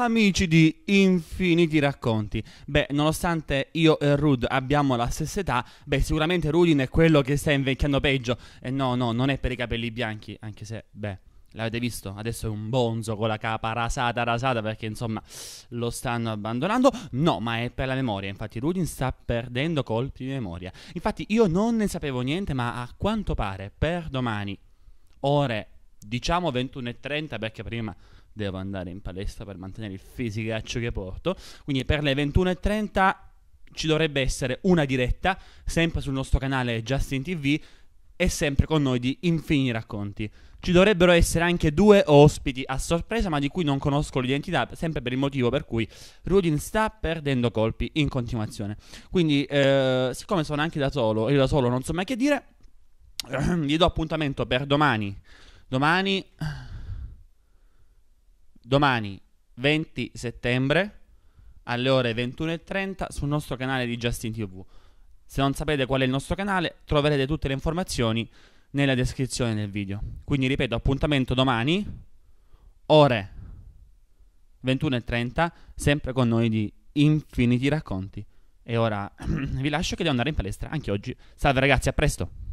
Amici di Infiniti Racconti. Beh, nonostante io e Rud abbiamo la stessa età, beh, sicuramente Rudin è quello che sta invecchiando peggio. E no, no, non è per i capelli bianchi, anche se, beh, l'avete visto? Adesso è un bonzo con la capa rasata, rasata, perché insomma lo stanno abbandonando. No, ma è per la memoria. Infatti, Rudin sta perdendo colpi di memoria. Infatti, io non ne sapevo niente, ma a quanto pare per domani, ore diciamo 21.30, perché prima devo andare in palestra per mantenere il fisicaccio che porto. Quindi per le 21.30 ci dovrebbe essere una diretta, sempre sul nostro canale Justin TV e sempre con noi di Infini Racconti. Ci dovrebbero essere anche due ospiti a sorpresa, ma di cui non conosco l'identità, sempre per il motivo per cui Rudin sta perdendo colpi in continuazione. Quindi, eh, siccome sono anche da solo, io da solo non so mai che dire, gli do appuntamento per domani. Domani domani 20 settembre alle ore 21.30 sul nostro canale di Justin TV. Se non sapete qual è il nostro canale, troverete tutte le informazioni nella descrizione del video. Quindi ripeto, appuntamento domani, ore 21.30, sempre con noi di Infiniti Racconti. E ora vi lascio che devo andare in palestra anche oggi. Salve ragazzi, a presto!